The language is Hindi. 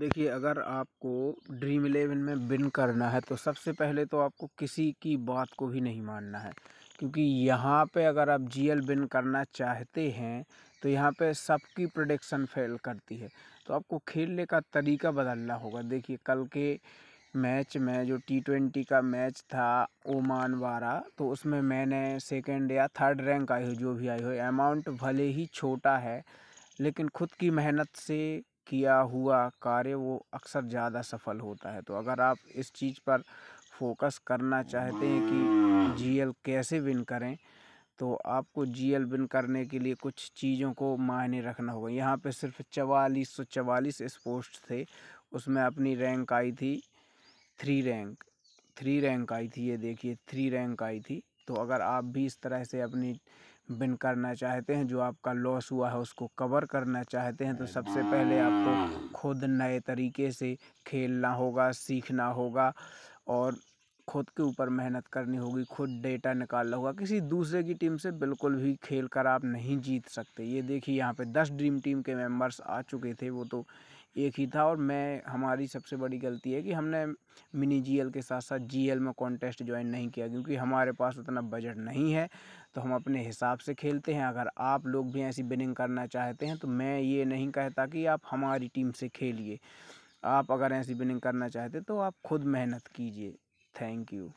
देखिए अगर आपको ड्रीम इलेवन में विन करना है तो सबसे पहले तो आपको किसी की बात को भी नहीं मानना है क्योंकि यहाँ पे अगर आप जीएल विन करना चाहते हैं तो यहाँ पे सबकी प्रोडिक्शन फेल करती है तो आपको खेलने का तरीका बदलना होगा देखिए कल के मैच में जो टी ट्वेंटी का मैच था ओमान वारा तो उसमें मैंने सेकेंड या थर्ड रैंक आई हो जो भी आई हो अमाउंट भले ही छोटा है लेकिन खुद की मेहनत से किया हुआ कार्य वो अक्सर ज़्यादा सफल होता है तो अगर आप इस चीज़ पर फोकस करना चाहते हैं कि जीएल कैसे विन करें तो आपको जीएल विन करने के लिए कुछ चीज़ों को मायने रखना होगा यहाँ पे सिर्फ चवालीस सौ चवालीस पोस्ट थे उसमें अपनी रैंक आई थी थ्री रैंक थ्री रैंक आई थी ये देखिए थ्री रैंक आई थी तो अगर आप भी इस तरह से अपनी विन करना चाहते हैं जो आपका लॉस हुआ है उसको कवर करना चाहते हैं तो सबसे पहले आपको खुद नए तरीके से खेलना होगा सीखना होगा और खुद के ऊपर मेहनत करनी होगी खुद डेटा निकालना होगा किसी दूसरे की टीम से बिल्कुल भी खेल कर आप नहीं जीत सकते ये देखिए यहाँ पे दस ड्रीम टीम के मेंबर्स आ चुके थे वो तो एक ही था और मैं हमारी सबसे बड़ी गलती है कि हमने मिनी जीएल के साथ साथ जीएल में कॉन्टेस्ट ज्वाइन नहीं किया क्योंकि हमारे पास उतना बजट नहीं है तो हम अपने हिसाब से खेलते हैं अगर आप लोग भी ऐसी बिनिंग करना चाहते हैं तो मैं ये नहीं कहता कि आप हमारी टीम से खेलिए आप अगर ऐसी बिनिंग करना चाहते तो आप खुद मेहनत कीजिए thank you